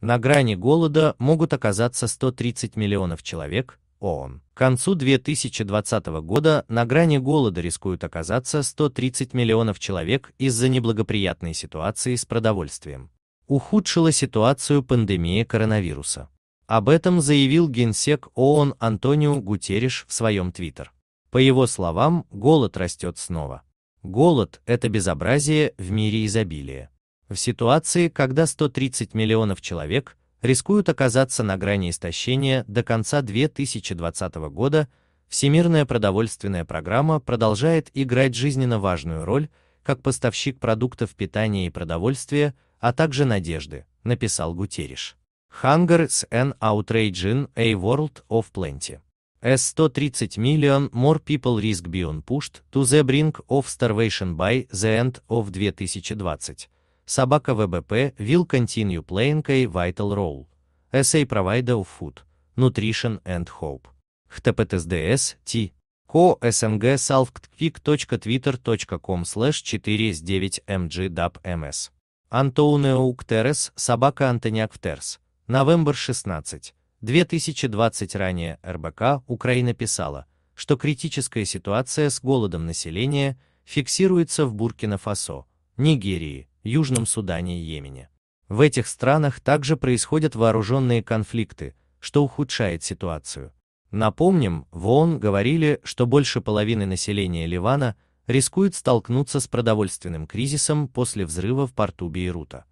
На грани голода могут оказаться 130 миллионов человек, ООН. К концу 2020 года на грани голода рискуют оказаться 130 миллионов человек из-за неблагоприятной ситуации с продовольствием. Ухудшила ситуацию пандемия коронавируса. Об этом заявил генсек ООН Антонио Гутериш в своем твиттер. По его словам, голод растет снова. Голод – это безобразие в мире изобилия. В ситуации, когда 130 миллионов человек рискуют оказаться на грани истощения до конца 2020 года, Всемирная продовольственная программа продолжает играть жизненно важную роль как поставщик продуктов питания и продовольствия, а также надежды, написал Гутериш. Hunger is an outrage in a world of plenty. As 130 million more people risk being pushed to the brink of starvation by the end of 2020, Собака ВБП will continue playing a vital role as a provider of food, nutrition and hope. httptsds t co sng salvktquick.twitter.com slash 49mgdubms Антонио Уктерес, собака Антоняк Терс. Новембр 16, 2020 ранее РБК Украина писала, что критическая ситуация с голодом населения фиксируется в Буркина-Фасо, Нигерии, Южном Судане и Йемене. В этих странах также происходят вооруженные конфликты, что ухудшает ситуацию. Напомним, в ООН говорили, что больше половины населения Ливана рискует столкнуться с продовольственным кризисом после взрыва в порту Бейрута.